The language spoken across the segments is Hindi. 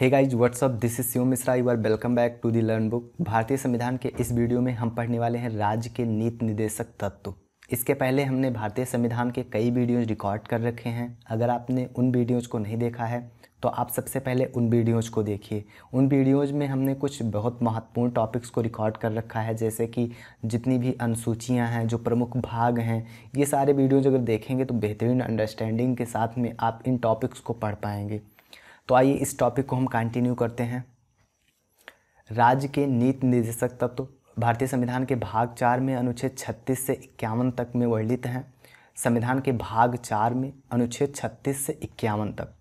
hey guys what's up this is Shiv Mishra you are welcome back to the learn book भारतीय संविधान के इस वीडियो में हम पढ़ने वाले हैं राज्य के नीति निदेशक तत्व इसके पहले हमने भारतीय संविधान के कई वीडियोज रिकॉर्ड कर रखे हैं अगर आपने उन वीडियोज को नहीं देखा है तो आप सबसे पहले उन वीडियोज को देखिए उन वीडियोज में हमने कुछ बहुत महत्वपूर्ण टॉपिक्स को रिकॉर्ड कर रखा है जैसे कि जितनी भी अनुसूचियाँ हैं जो प्रमुख भाग हैं ये सारे वीडियोज अगर देखेंगे तो बेहतरीन अंडरस्टैंडिंग के साथ में आप इन टॉपिक्स को पढ़ पाएंगे तो आइए इस टॉपिक को हम कंटिन्यू करते हैं राज्य के नीति निर्देशक तत्व भारतीय संविधान के भाग चार में अनुच्छेद छत्तीस से इक्यावन तक में वर्णित हैं संविधान के भाग चार में अनुच्छेद छत्तीस से इक्यावन तक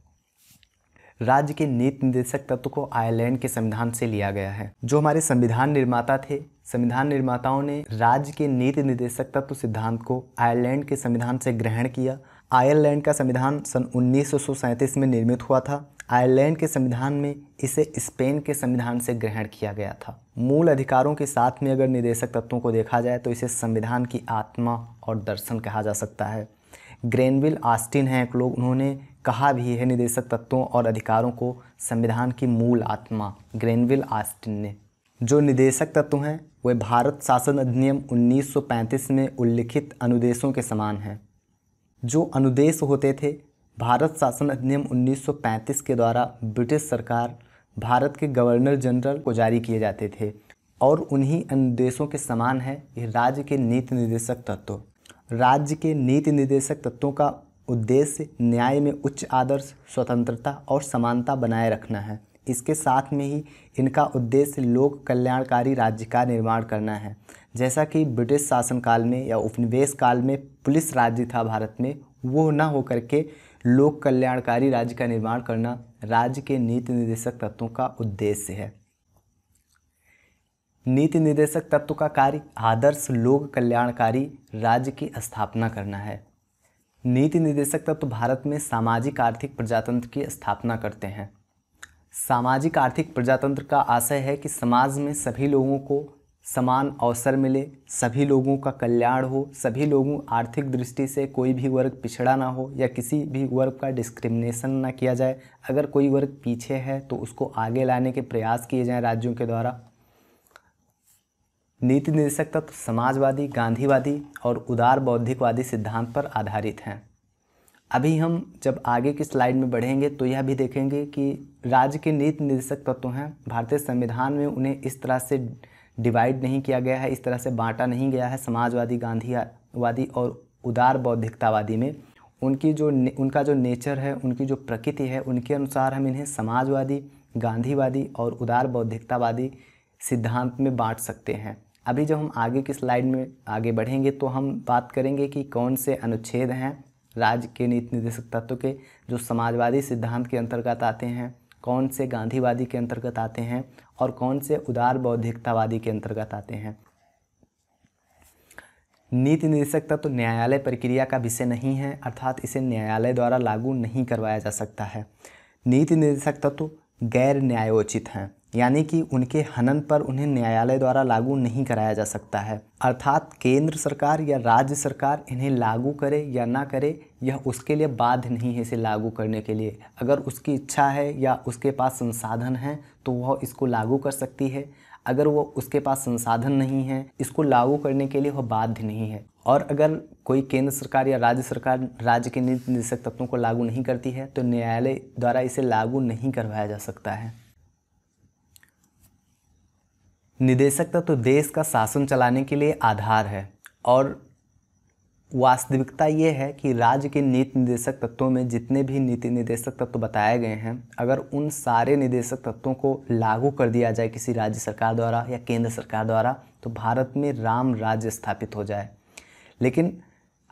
राज्य के नीति निर्देशक तत्व को आयरलैंड के संविधान से लिया गया है जो हमारे संविधान निर्माता थे संविधान निर्माताओं ने राज्य के नीति निर्देशक तत्व सिद्धांत को आयरलैंड के संविधान से ग्रहण किया आयरलैंड का संविधान सन उन्नीस में निर्मित हुआ था आयरलैंड के संविधान में इसे स्पेन के संविधान से ग्रहण किया गया था मूल अधिकारों के साथ में अगर निदेशक तत्वों को देखा जाए तो इसे संविधान की आत्मा और दर्शन कहा जा सकता है ग्रेनविल आस्टिन हैं एक लोग उन्होंने कहा भी है निदेशक तत्वों और अधिकारों को संविधान की मूल आत्मा ग्रेनविल आस्टिन ने जो निदेशक तत्व हैं वे भारत शासन अधिनियम 1935 में उल्लिखित अनुदेशों के समान हैं जो अनुदेश होते थे भारत शासन अधिनियम 1935 के द्वारा ब्रिटिश सरकार भारत के गवर्नर जनरल को जारी किए जाते थे और उन्हीं अन्य देशों के समान है यह राज्य के नीति निर्देशक तत्व राज्य के नीति निर्देशक तत्वों का उद्देश्य न्याय में उच्च आदर्श स्वतंत्रता और समानता बनाए रखना है इसके साथ में ही इनका उद्देश्य लोक कल्याणकारी राज्य का निर्माण करना है जैसा कि ब्रिटिश शासनकाल में या उपनिवेश काल में पुलिस राज्य था भारत में वो ना होकर के लोक कल्याणकारी राज्य का निर्माण करना राज्य के नीति निर्देशक तत्वों का उद्देश्य है नीति निर्देशक तत्व का कार्य आदर्श लोक कल्याणकारी राज्य की स्थापना करना है नीति निर्देशक तत्व भारत में सामाजिक आर्थिक प्रजातंत्र की स्थापना करते हैं सामाजिक आर्थिक प्रजातंत्र का आशय है कि समाज में सभी लोगों को समान अवसर मिले सभी लोगों का कल्याण हो सभी लोगों आर्थिक दृष्टि से कोई भी वर्ग पिछड़ा ना हो या किसी भी वर्ग का डिस्क्रिमिनेशन ना किया जाए अगर कोई वर्ग पीछे है तो उसको आगे लाने के प्रयास किए जाएं राज्यों के द्वारा नीति निर्देशक तत्व समाजवादी गांधीवादी और उदार बौद्धिकवादी सिद्धांत पर आधारित हैं अभी हम जब आगे की स्लाइड में बढ़ेंगे तो यह भी देखेंगे कि राज्य के नीति निदेशक तत्व हैं भारतीय संविधान में उन्हें इस तरह से डिवाइड नहीं किया गया है इस तरह से बांटा नहीं गया है समाजवादी गांधीवादी और उदार बौद्धिकतावादी में उनकी जो उनका जो नेचर है उनकी जो प्रकृति है उनके अनुसार हम इन्हें समाजवादी गांधीवादी और उदार बौद्धिकतावादी सिद्धांत में बांट सकते हैं अभी जब हम आगे की स्लाइड में आगे बढ़ेंगे तो हम बात करेंगे कि कौन से अनुच्छेद हैं राज्य के नीति निर्देशक तत्व के जो समाजवादी सिद्धांत के अंतर्गत आते हैं कौन से गांधीवादी के अंतर्गत आते हैं और कौन से उदार बौद्धिकतावादी के अंतर्गत आते हैं नीति निदेशक तत्व तो न्यायालय प्रक्रिया का विषय नहीं है अर्थात इसे न्यायालय द्वारा लागू नहीं करवाया जा सकता है नीति निदेशक तत्व तो गैर न्यायोचित हैं यानी कि उनके हनन पर उन्हें न्यायालय द्वारा लागू नहीं कराया जा सकता है अर्थात केंद्र सरकार या राज्य सरकार इन्हें लागू करे या ना करे यह उसके लिए बाध्य नहीं है इसे लागू करने के लिए अगर उसकी इच्छा है या उसके पास संसाधन है तो वह इसको लागू कर सकती है अगर वो उसके पास संसाधन नहीं है इसको लागू करने के लिए वह बाध्य नहीं है और अगर कोई केंद्र सरकार या राज्य सरकार राज्य के निर्देशक तत्वों को लागू नहीं करती है तो न्यायालय द्वारा इसे लागू नहीं करवाया जा सकता है निदेशक तत्व तो देश का शासन चलाने के लिए आधार है और वास्तविकता ये है कि राज्य के नीति निदेशक तत्वों में जितने भी नीति निदेशक तत्व बताए गए हैं अगर उन सारे निदेशक तत्वों को लागू कर दिया जाए किसी राज्य सरकार द्वारा या केंद्र सरकार द्वारा तो भारत में राम राज्य स्थापित हो जाए लेकिन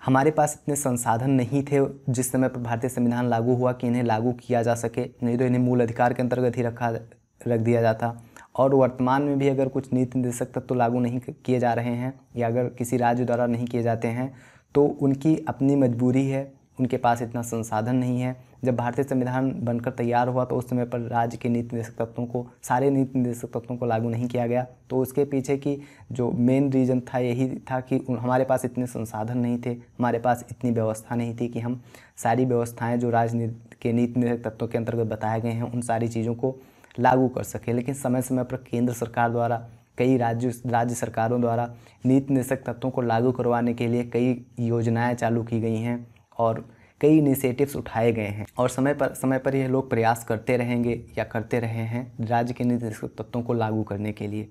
हमारे पास इतने संसाधन नहीं थे जिस समय पर भारतीय संविधान लागू हुआ कि इन्हें लागू किया जा सके नहीं तो इन्हें मूल अधिकार के अंतर्गत ही रखा रख दिया जाता और वर्तमान में भी अगर कुछ नीति निर्देशक तत्व तो लागू नहीं किए जा रहे हैं या अगर किसी राज्य द्वारा नहीं किए जाते हैं तो उनकी अपनी मजबूरी है उनके पास इतना संसाधन नहीं है जब भारतीय संविधान बनकर तैयार हुआ तो उस समय पर राज्य के नीति निर्देशक तत्वों को सारे नीति निर्देशक तत्वों को लागू नहीं किया गया तो उसके पीछे की जो मेन रीज़न था यही था कि हमारे पास इतने संसाधन नहीं थे हमारे पास इतनी व्यवस्था नहीं थी कि हम सारी व्यवस्थाएँ जो राजनीति के नीति निर्देशक तत्वों के अंतर्गत बताए गए हैं उन सारी चीज़ों को लागू कर सके लेकिन समय समय पर केंद्र सरकार द्वारा कई राज्य राज्य सरकारों द्वारा नीति निषक तत्वों को लागू करवाने के लिए कई योजनाएं चालू की गई हैं और कई इनिशिएटिव्स उठाए गए हैं और समय पर समय पर यह लोग प्रयास करते रहेंगे या करते रहे हैं राज्य के नीति तत्वों को लागू करने के लिए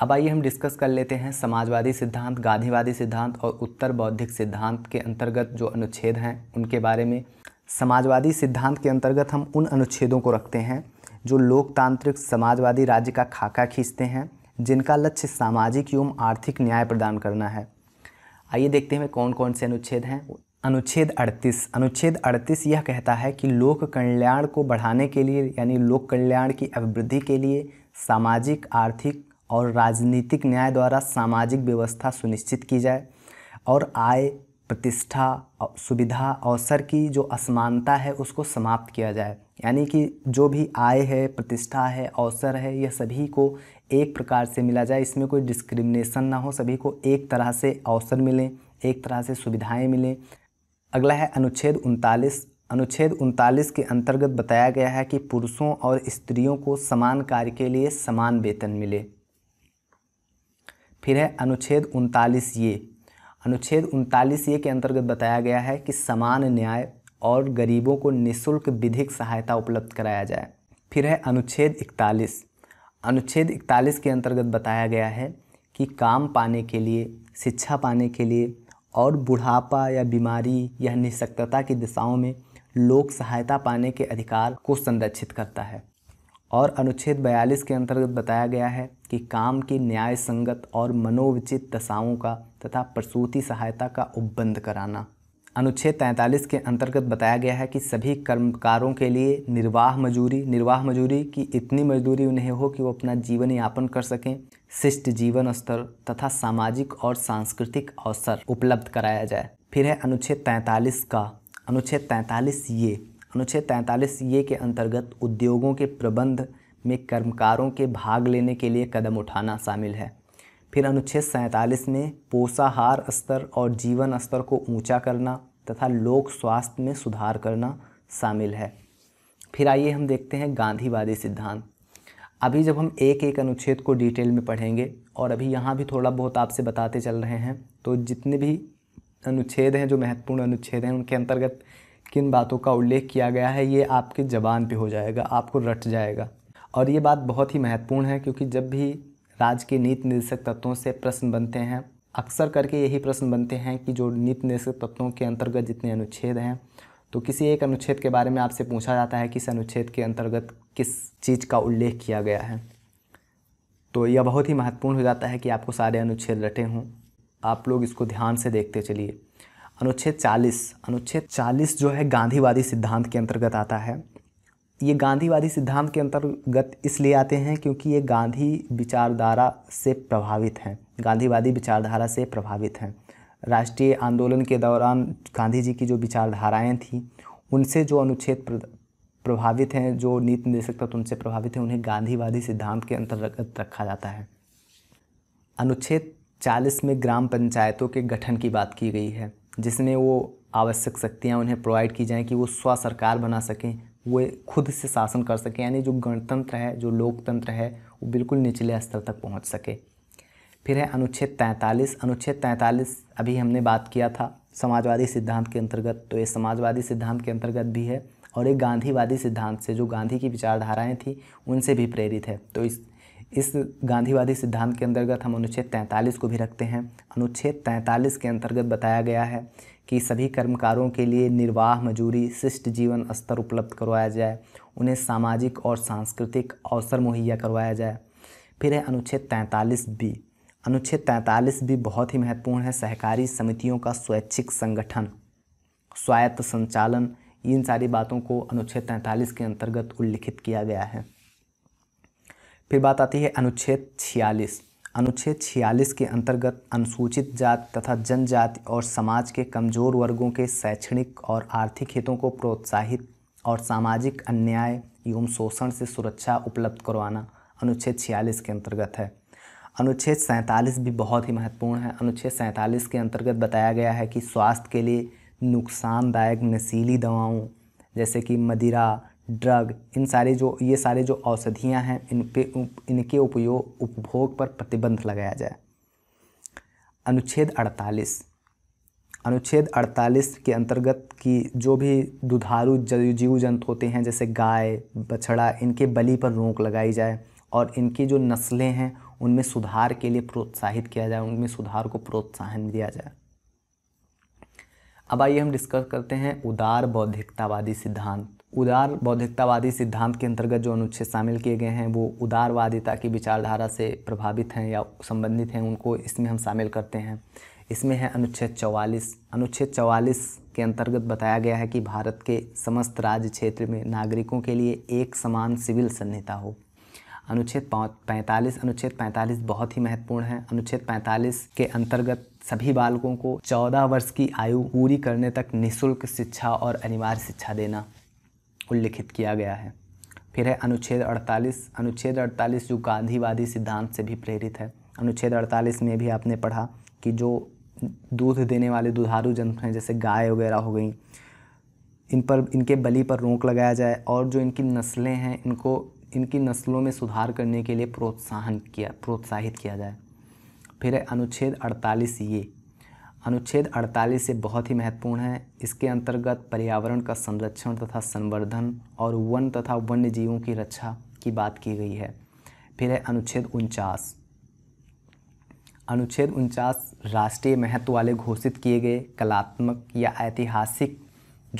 अब आइए हम डिस्कस कर लेते हैं समाजवादी सिद्धांत गांधीवादी सिद्धांत और उत्तर बौद्धिक सिद्धांत के अंतर्गत जो अनुच्छेद हैं उनके बारे में समाजवादी सिद्धांत के अंतर्गत हम उन अनुच्छेदों को रखते हैं जो लोकतांत्रिक समाजवादी राज्य का खाका खींचते हैं जिनका लक्ष्य सामाजिक एवं आर्थिक न्याय प्रदान करना है आइए देखते हैं कौन कौन से अनुच्छेद हैं अनुच्छेद 38 अनुच्छेद 38 यह कहता है कि लोक कल्याण को बढ़ाने के लिए यानी लोक कल्याण की अभिवृद्धि के लिए सामाजिक आर्थिक और राजनीतिक न्याय द्वारा सामाजिक व्यवस्था सुनिश्चित की जाए और आय प्रतिष्ठा सुविधा अवसर की जो असमानता है उसको समाप्त किया जाए यानी कि जो भी आय है प्रतिष्ठा है अवसर है यह सभी को एक प्रकार से मिला जाए इसमें कोई डिस्क्रिमिनेशन ना हो सभी को एक तरह से अवसर मिलें एक तरह से सुविधाएं मिलें अगला है अनुच्छेद उनतालीस अनुच्छेद उनतालीस के अंतर्गत बताया गया है कि पुरुषों और स्त्रियों को समान कार्य के लिए समान वेतन मिले फिर है अनुच्छेद उनतालीस ये अनुच्छेद उनतालीस ए के अंतर्गत बताया गया है कि समान न्याय और गरीबों को निशुल्क विधिक सहायता उपलब्ध कराया जाए फिर है अनुच्छेद इकतालीस अनुच्छेद इकतालीस के अंतर्गत बताया गया है कि काम पाने के लिए शिक्षा पाने के लिए और बुढ़ापा या बीमारी या निशक्तता की दिशाओं में लोक सहायता पाने के अधिकार को संरक्षित करता है और अनुच्छेद 42 के अंतर्गत बताया गया है कि काम की न्याय संगत और मनोविचित दशाओं का तथा प्रसूति सहायता का उपबंध कराना अनुच्छेद तैंतालीस के अंतर्गत बताया गया है कि सभी कर्मकारों के लिए निर्वाह मजूरी निर्वाह मजूरी की इतनी मजदूरी उन्हें हो कि वो अपना जीवन यापन कर सकें शिष्ट जीवन स्तर तथा सामाजिक और सांस्कृतिक अवसर उपलब्ध कराया जाए फिर है अनुच्छेद तैंतालीस का अनुच्छेद तैंतालीस ये अनुच्छेद तैंतालीस ये के अंतर्गत उद्योगों के प्रबंध में कर्मकारों के भाग लेने के लिए कदम उठाना शामिल है फिर अनुच्छेद सैंतालीस में पोषाहार स्तर और जीवन स्तर को ऊंचा करना तथा लोक स्वास्थ्य में सुधार करना शामिल है फिर आइए हम देखते हैं गांधीवादी सिद्धांत अभी जब हम एक एक अनुच्छेद को डिटेल में पढ़ेंगे और अभी यहाँ भी थोड़ा बहुत आपसे बताते चल रहे हैं तो जितने भी अनुच्छेद हैं जो महत्वपूर्ण अनुच्छेद हैं उनके अंतर्गत किन बातों का उल्लेख किया गया है ये आपके ज़बान पे हो जाएगा आपको रट जाएगा और ये बात बहुत ही महत्वपूर्ण है क्योंकि जब भी राज्य के नीति निर्देशक तत्वों से प्रश्न बनते हैं अक्सर करके यही प्रश्न बनते हैं कि जो नीति निर्देशक तत्वों के अंतर्गत जितने अनुच्छेद हैं तो किसी एक अनुच्छेद के बारे में आपसे पूछा जाता है कि इस अनुच्छेद के अंतर्गत किस चीज़ का उल्लेख किया गया है तो यह बहुत ही महत्वपूर्ण हो जाता है कि आपको सारे अनुच्छेद रटे हों आप लोग इसको ध्यान से देखते चलिए अनुच्छेद 40 अनुच्छेद 40 जो है गांधीवादी सिद्धांत के अंतर्गत आता है ये गांधीवादी सिद्धांत के अंतर्गत इसलिए आते हैं क्योंकि ये गांधी विचारधारा से प्रभावित हैं गांधीवादी विचारधारा से प्रभावित हैं राष्ट्रीय आंदोलन के दौरान गांधी जी की जो विचारधाराएँ थीं उनसे जो अनुच्छेद प्रभावित हैं जो नीति निर्देशक तत्व उनसे प्रभावित हैं उन्हें गांधीवादी सिद्धांत के अंतर्गत रखा जाता है अनुच्छेद 40 में ग्राम पंचायतों के गठन की बात की गई है जिसमें वो आवश्यक शक्तियाँ उन्हें प्रोवाइड की जाएँ कि वो स्व सरकार बना सकें वे खुद से शासन कर सकें यानी जो गणतंत्र है जो लोकतंत्र है वो बिल्कुल निचले स्तर तक पहुंच सके फिर है अनुच्छेद 43 अनुच्छेद 43 अभी हमने बात किया था समाजवादी सिद्धांत के अंतर्गत तो ये समाजवादी सिद्धांत के अंतर्गत भी है और एक गांधीवादी सिद्धांत से जो गांधी की विचारधाराएँ थी उनसे भी प्रेरित है तो इस इस गांधीवादी सिद्धांत के अंतर्गत हम अनुच्छेद 43 को भी रखते हैं अनुच्छेद 43 के अंतर्गत बताया गया है कि सभी कर्मकारों के लिए निर्वाह मजूरी शिष्ट जीवन स्तर उपलब्ध करवाया जाए उन्हें सामाजिक और सांस्कृतिक अवसर मुहैया करवाया जाए फिर है अनुच्छेद तैंतालीस बी अनुच्छेद तैंतालीस भी बहुत ही महत्वपूर्ण है सहकारी समितियों का स्वैच्छिक संगठन स्वायत्त संचालन इन सारी बातों को अनुच्छेद तैंतालीस के अंतर्गत उल्लिखित किया गया है फिर बात आती है अनुच्छेद छियालीस अनुच्छेद 46 के अंतर्गत अनुसूचित जाति तथा जनजाति और समाज के कमजोर वर्गों के शैक्षणिक और आर्थिक हितों को प्रोत्साहित और सामाजिक अन्याय एवं शोषण से सुरक्षा उपलब्ध करवाना अनुच्छेद 46 के अंतर्गत है अनुच्छेद सैंतालीस भी बहुत ही महत्वपूर्ण है अनुच्छेद सैंतालीस के अंतर्गत बताया गया है कि स्वास्थ्य के लिए नुकसानदायक नशीली दवाओं जैसे कि मदिरा ड्रग इन सारे जो ये सारे जो औषधियाँ हैं इन पे इनके उपयोग उपभोग पर प्रतिबंध लगाया जाए अनुच्छेद 48 अनुच्छेद 48 के अंतर्गत की जो भी दुधारू जीव जंतु होते हैं जैसे गाय बछड़ा इनके बलि पर रोक लगाई जाए और इनकी जो नस्लें हैं उनमें सुधार के लिए प्रोत्साहित किया जाए उनमें सुधार को प्रोत्साहन दिया जाए अब आइए हम डिस्कस करते हैं उदार बौद्धिकतावादी सिद्धांत उदार बौद्धिकतावादी सिद्धांत के अंतर्गत जो अनुच्छेद शामिल किए गए हैं वो उदारवादिता की विचारधारा से प्रभावित हैं या संबंधित हैं उनको इसमें हम शामिल करते हैं इसमें है अनुच्छेद चौवालीस अनुच्छेद चौवालीस के अंतर्गत बताया गया है कि भारत के समस्त राज्य क्षेत्र में नागरिकों के लिए एक समान सिविल संहिता हो अनुच्छेद पैंतालीस अनुच्छेद पैंतालीस बहुत ही महत्वपूर्ण है अनुच्छेद पैंतालीस के अंतर्गत सभी बालकों को चौदह वर्ष की आयु पूरी करने तक निःशुल्क शिक्षा और अनिवार्य शिक्षा देना उल्लिखित किया गया है फिर है अनुच्छेद 48 अनुच्छेद 48 जो गांधीवादी सिद्धांत से भी प्रेरित है अनुच्छेद 48 में भी आपने पढ़ा कि जो दूध देने वाले दुधारू जंतु हैं जैसे गाय वगैरह हो गई इन पर इनके बलि पर रोक लगाया जाए और जो इनकी नस्लें हैं इनको इनकी नस्लों में सुधार करने के लिए प्रोत्साहन किया प्रोत्साहित किया जाए फिर है अनुच्छेद अड़तालीस ये अनुच्छेद 48 से बहुत ही महत्वपूर्ण है इसके अंतर्गत पर्यावरण का संरक्षण तथा संवर्धन और वन तथा वन्य जीवों की रक्षा की बात की गई है फिर है अनुच्छेद उनचास अनुच्छेद उनचास राष्ट्रीय महत्व वाले घोषित किए गए कलात्मक या ऐतिहासिक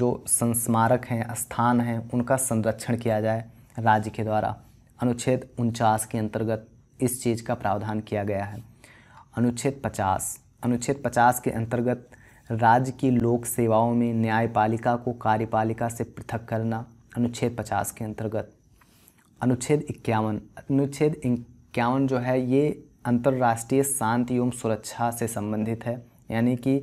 जो संस्मारक हैं स्थान हैं उनका संरक्षण किया जाए राज्य के द्वारा अनुच्छेद उनचास के अंतर्गत इस चीज़ का प्रावधान किया गया है अनुच्छेद पचास अनुच्छेद 50 के अंतर्गत राज्य की लोक सेवाओं में न्यायपालिका को कार्यपालिका से पृथक करना अनुच्छेद 50 के अंतर्गत अनुच्छेद इक्यावन अनुच्छेद इक्यावन जो है ये अंतर्राष्ट्रीय शांति एवं सुरक्षा से संबंधित है यानी कि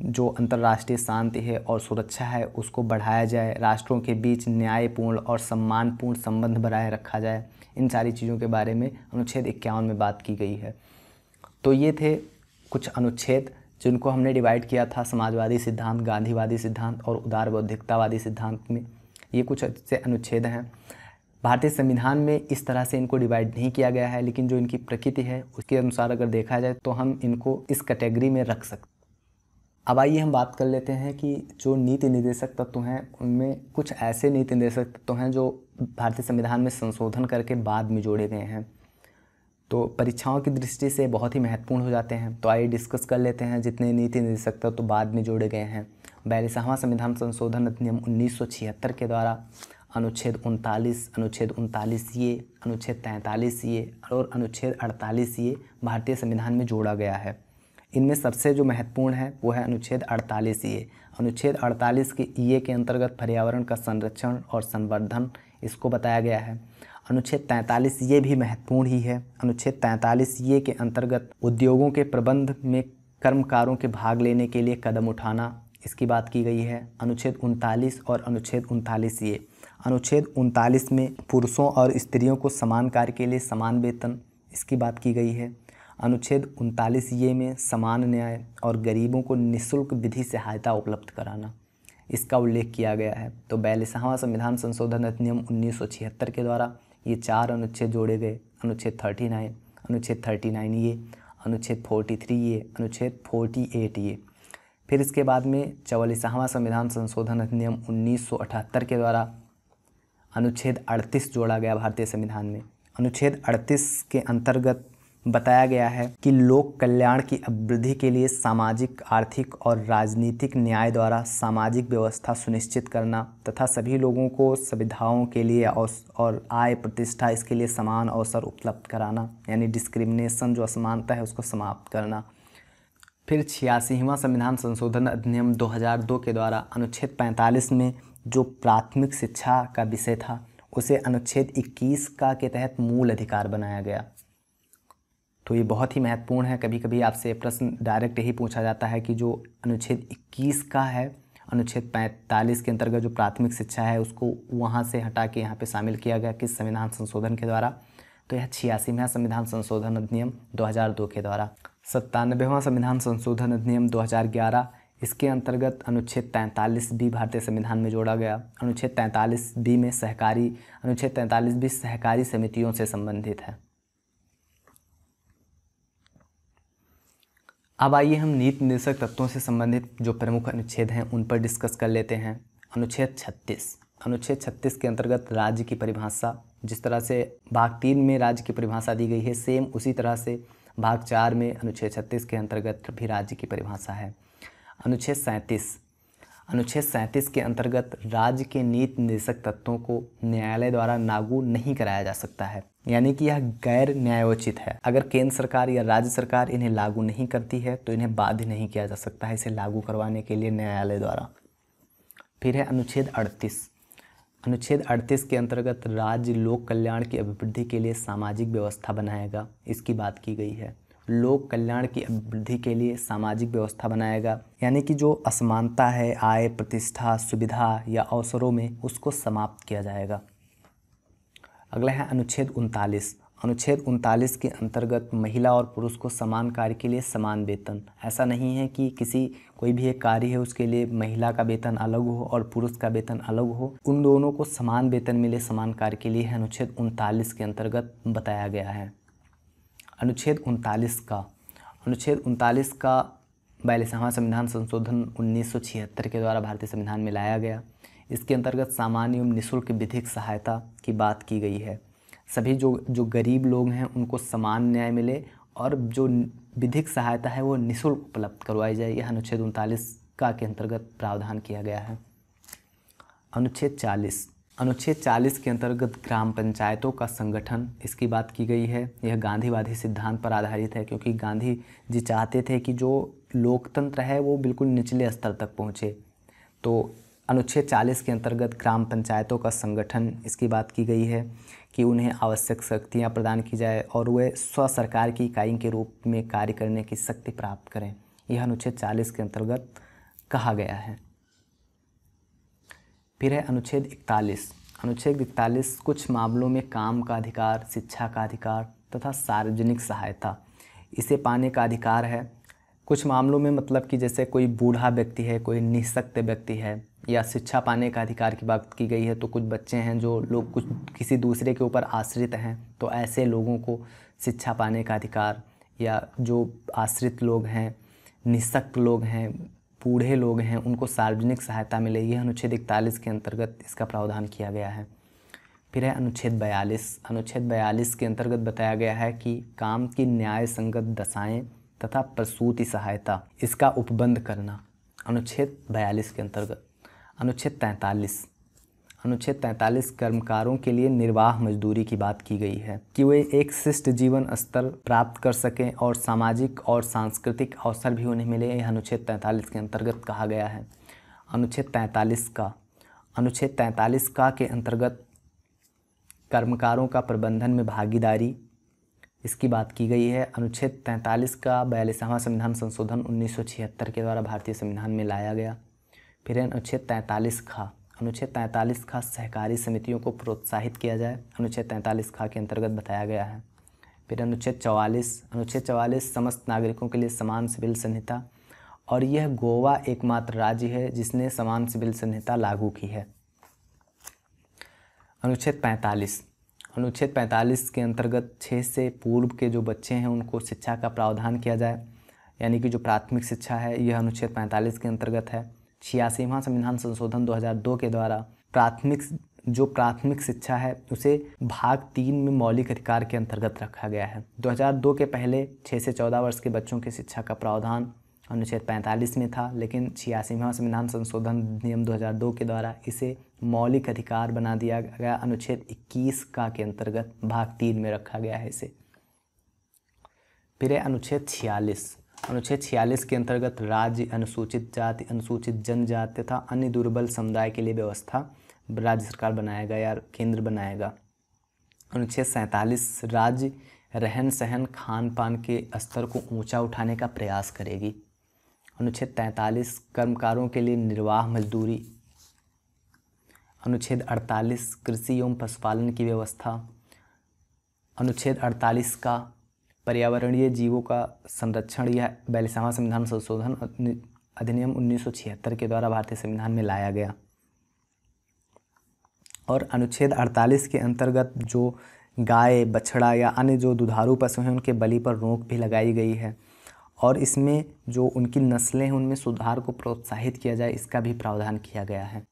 जो अंतर्राष्ट्रीय शांति है और सुरक्षा है उसको बढ़ाया जाए राष्ट्रों के बीच न्यायपूर्ण और सम्मानपूर्ण संबंध बनाए रखा जाए इन सारी चीज़ों के बारे में अनुच्छेद इक्यावन में बात की गई है तो ये थे कुछ अनुच्छेद जिनको हमने डिवाइड किया था समाजवादी सिद्धांत गांधीवादी सिद्धांत और उदार बौद्धिकतावादी सिद्धांत में ये कुछ से अनुच्छेद हैं भारतीय संविधान में इस तरह से इनको डिवाइड नहीं किया गया है लेकिन जो इनकी प्रकृति है उसके अनुसार अगर देखा जाए तो हम इनको इस कैटेगरी में रख सकते अब आइए हम बात कर लेते हैं कि जो नीति निर्देशक तत्व हैं उनमें कुछ ऐसे नीति निर्देशक तत्व हैं जो भारतीय संविधान में संशोधन करके बाद में जोड़े गए हैं तो परीक्षाओं की दृष्टि से बहुत ही महत्वपूर्ण हो जाते हैं तो आइए डिस्कस कर लेते हैं जितने नीति निदेशक तो बाद में जोड़े गए हैं बैलिसहवा संविधान संशोधन अधिनियम उन्नीस के द्वारा अनुच्छेद उनतालीस अनुच्छेद उनतालीस ये अनुच्छेद तैंतालीस ये और अनुच्छेद अड़तालीस ये भारतीय संविधान में जोड़ा गया है इनमें सबसे जो महत्वपूर्ण है वो है अनुच्छेद अड़तालीस ये अनुच्छेद अड़तालीस के ई के अंतर्गत पर्यावरण का संरक्षण और संवर्धन इसको बताया गया है अनुच्छेद 43 ये भी महत्वपूर्ण ही है अनुच्छेद 43 ये के अंतर्गत उद्योगों के प्रबंध में कर्मकारों के भाग लेने के लिए कदम उठाना इसकी बात की गई है अनुच्छेद उनतालीस और अनुच्छेद उनतालीस ये अनुच्छेद उनतालीस में पुरुषों और स्त्रियों को समान कार्य के लिए समान वेतन इसकी बात की गई है अनुच्छेद उनतालीस ये में समान न्याय और गरीबों को निःशुल्क विधि सहायता उपलब्ध कराना इसका उल्लेख किया गया है तो बयालीसवां संविधान संशोधन अधिनियम उन्नीस के द्वारा ये चार अनुच्छेद जोड़े गए अनुच्छेद थर्टी नाइन अनुच्छेद थर्टी नाइन ये अनुच्छेद फोर्टी थ्री ये अनुच्छेद फोर्टी एट ये फिर इसके बाद में चवालीसवां संविधान संशोधन अधिनियम अठहत्तर के द्वारा अनुच्छेद अड़तीस जोड़ा गया भारतीय संविधान में अनुच्छेद अड़तीस के अंतर्गत बताया गया है कि लोक कल्याण की अभिवृद्धि के लिए सामाजिक आर्थिक और राजनीतिक न्याय द्वारा सामाजिक व्यवस्था सुनिश्चित करना तथा सभी लोगों को सुविधाओं के लिए और आय प्रतिष्ठा इसके लिए समान अवसर उपलब्ध कराना यानी डिस्क्रिमिनेशन जो असमानता है उसको समाप्त करना फिर छियासीवा संविधान संशोधन अधिनियम 2002 के द्वारा अनुच्छेद 45 में जो प्राथमिक शिक्षा का विषय था उसे अनुच्छेद 21 का के तहत मूल अधिकार बनाया गया तो ये बहुत ही महत्वपूर्ण है कभी कभी आपसे प्रश्न डायरेक्ट यही पूछा जाता है कि जो अनुच्छेद 21 का है अनुच्छेद 45 के अंतर्गत जो प्राथमिक शिक्षा है उसको वहाँ से हटा के यहाँ पे शामिल किया गया किस संविधान संशोधन के द्वारा तो यह छियासीवें संविधान संशोधन अधिनियम 2002 के द्वारा सत्तानबेवा संविधान संशोधन अधिनियम 2011 इसके अंतर्गत अनुच्छेद 43 बी भारतीय संविधान में जोड़ा गया अनुच्छेद 43 बी में सहकारी अनुच्छेद 43 बी सहकारी समितियों से संबंधित है अब आइए हम नीति निर्देशक तत्वों से संबंधित जो प्रमुख अनुच्छेद हैं उन पर डिस्कस कर लेते हैं अनुच्छेद छत्तीस अनुच्छेद छत्तीस के अंतर्गत राज्य की परिभाषा जिस तरह से भाग तीन में राज्य की परिभाषा दी गई है सेम उसी तरह से भाग चार में अनुच्छेद छत्तीस के अंतर्गत भी राज्य की परिभाषा है अनुच्छेद सैंतीस अनुच्छेद सैंतीस के अंतर्गत राज्य के नीति निर्देशक तत्वों को न्यायालय द्वारा लागू नहीं कराया जा सकता है यानी कि यह गैर न्यायोचित है अगर केंद्र सरकार या राज्य सरकार इन्हें लागू नहीं करती है तो इन्हें बाध्य नहीं किया जा सकता है इसे लागू करवाने के लिए न्यायालय द्वारा फिर है अनुच्छेद 38 अनुच्छेद 38 के अंतर्गत राज्य लोक कल्याण की अभिवृद्धि के लिए सामाजिक व्यवस्था बनाएगा इसकी बात की गई है लोक कल्याण की अभिवृद्धि के लिए सामाजिक व्यवस्था बनाएगा यानी कि जो असमानता है आय प्रतिष्ठा सुविधा या अवसरों में उसको समाप्त किया जाएगा अगला है अनुच्छेद उनतालीस अनुच्छेद उनतालीस के अंतर्गत महिला और पुरुष को समान कार्य के लिए समान वेतन ऐसा नहीं है कि किसी कोई भी एक कार्य है उसके लिए महिला का वेतन अलग हो और पुरुष का वेतन अलग हो उन दोनों को समान वेतन मिले समान कार्य के लिए अनुच्छेद उनतालीस के अंतर्गत बताया गया है अनुच्छेद उनतालीस का अनुच्छेद उनतालीस का बैलिसवा संविधान संशोधन उन्नीस के द्वारा भारतीय संविधान में लाया गया इसके अंतर्गत सामान्य एवं निःशुल्क विधिक सहायता की बात की गई है सभी जो जो गरीब लोग हैं उनको समान न्याय मिले और जो विधिक सहायता है वो निःशुल्क उपलब्ध करवाई जाए यह अनुच्छेद उनतालीस का के अंतर्गत प्रावधान किया गया है अनुच्छेद चालीस अनुच्छेद चालीस के अंतर्गत ग्राम पंचायतों का संगठन इसकी बात की गई है यह गांधीवादी सिद्धांत पर आधारित है क्योंकि गांधी जी चाहते थे कि जो लोकतंत्र है वो बिल्कुल निचले स्तर तक पहुँचे तो अनुच्छेद 40 के अंतर्गत ग्राम पंचायतों का संगठन इसकी बात की गई है कि उन्हें आवश्यक शक्तियाँ प्रदान की जाए और वे स्व सरकार की इकाई के रूप में कार्य करने की शक्ति प्राप्त करें यह अनुच्छेद 40 के अंतर्गत कहा गया है फिर है अनुच्छेद 41 अनुच्छेद 41 कुछ मामलों में काम का अधिकार शिक्षा का अधिकार तथा सार्वजनिक सहायता इसे पाने का अधिकार है कुछ मामलों में मतलब कि जैसे कोई बूढ़ा व्यक्ति है कोई निःशक्त व्यक्ति है या शिक्षा पाने का अधिकार की बात की गई है तो कुछ बच्चे हैं जो लोग कुछ किसी दूसरे के ऊपर आश्रित हैं तो ऐसे लोगों को शिक्षा पाने का अधिकार या जो आश्रित लोग हैं निशक्त लोग हैं बूढ़े लोग हैं उनको सार्वजनिक सहायता मिले यह अनुच्छेद इकतालीस के अंतर्गत इसका प्रावधान किया गया है फिर है अनुच्छेद बयालीस अनुच्छेद बयालीस के अंतर्गत बताया गया है कि काम की न्याय संगत दशाएँ तथा प्रसूति सहायता इसका उपबंध करना अनुच्छेद बयालीस के अंतर्गत अनुच्छेद तैंतालीस अनुच्छेद 43 कर्मकारों के लिए निर्वाह मजदूरी की बात की गई है कि वे एक शिष्ट जीवन स्तर प्राप्त कर सकें और सामाजिक और सांस्कृतिक अवसर भी उन्हें मिले यह अनुच्छेद 43 के अंतर्गत कहा गया है अनुच्छेद 43 का अनुच्छेद 43 का के अंतर्गत कर्मकारों का प्रबंधन में भागीदारी इसकी बात की गई है अनुच्छेद 43 का बयालीसवां संविधान संशोधन 1976 के द्वारा भारतीय संविधान में लाया गया फिर है अनुच्छेद तैंतालीस खा अनुच्छेद तैंतालीस खा सहकारी समितियों को प्रोत्साहित किया जाए अनुच्छेद तैंतालीस खा के अंतर्गत बताया गया है फिर अनुच्छेद चवालीस अनुच्छेद चवालीस समस्त नागरिकों के लिए समान सिविल संहिता और यह गोवा एकमात्र राज्य है जिसने समान सिविल संहिता लागू की है अनुच्छेद पैंतालीस अनुच्छेद पैंतालीस के अंतर्गत छः से पूर्व के जो बच्चे हैं उनको शिक्षा का प्रावधान किया जाए यानी कि जो प्राथमिक शिक्षा है यह अनुच्छेद पैंतालीस के अंतर्गत है छियासीवा संविधान संशोधन 2002 के द्वारा प्राथमिक जो प्राथमिक शिक्षा है उसे भाग तीन में मौलिक अधिकार के अंतर्गत रखा गया है 2002 के पहले 6 से 14 वर्ष के बच्चों की शिक्षा का प्रावधान अनुच्छेद 45 में था लेकिन छियासीवा संविधान संशोधन नियम 2002 के द्वारा इसे मौलिक अधिकार बना दिया गया अनुच्छेद 21 का के अंतर्गत भाग तीन में रखा गया है इसे फिर है अनुच्छेद छियालीस अनुच्छेद छियालीस के अंतर्गत राज्य अनुसूचित जाति अनुसूचित जनजाति तथा अन्य दुर्बल समुदाय के लिए व्यवस्था राज्य सरकार बनाएगा या केंद्र बनाएगा अनुच्छेद सैंतालीस राज्य रहन सहन खान पान के स्तर को ऊंचा उठाने का प्रयास करेगी अनुच्छेद तैंतालीस कर्मकारों के लिए निर्वाह मजदूरी अनुच्छेद अड़तालीस कृषि एवं पशुपालन की व्यवस्था अनुच्छेद अड़तालीस का पर्यावरणीय जीवों का संरक्षण यह बैलसावा संविधान संशोधन अधिनियम 1976 के द्वारा भारतीय संविधान में लाया गया और अनुच्छेद 48 के अंतर्गत जो गाय बछड़ा या अन्य जो दुधारू पशु हैं उनके बलि पर रोक भी लगाई गई है और इसमें जो उनकी नस्लें हैं उनमें सुधार को प्रोत्साहित किया जाए इसका भी प्रावधान किया गया है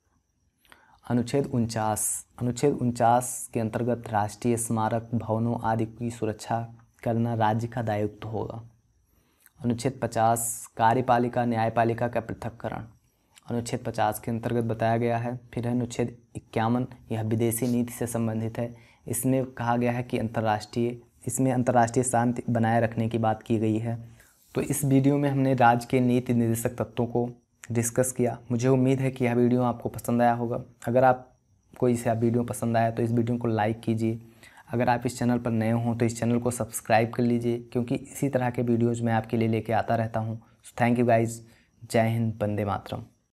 अनुच्छेद उनचास अनुच्छेद उनचास के अंतर्गत राष्ट्रीय स्मारक भवनों आदि की सुरक्षा करना राज्य का दायित्व होगा अनुच्छेद 50 कार्यपालिका न्यायपालिका का पृथककरण अनुच्छेद 50 के अंतर्गत बताया गया है फिर है अनुच्छेद इक्यावन यह विदेशी नीति से संबंधित है इसमें कहा गया है कि अंतर्राष्ट्रीय इसमें अंतर्राष्ट्रीय शांति बनाए रखने की बात की गई है तो इस वीडियो में हमने राज्य के नीति निर्देशक तत्वों को डिस्कस किया मुझे उम्मीद है कि यह वीडियो आपको पसंद आया होगा अगर आपको इस वीडियो पसंद आया तो इस वीडियो को लाइक कीजिए अगर आप इस चैनल पर नए हों तो इस चैनल को सब्सक्राइब कर लीजिए क्योंकि इसी तरह के वीडियोज़ मैं आपके लिए लेके आता रहता हूँ थैंक यू गाइज़ जय हिंद बंदे मातरम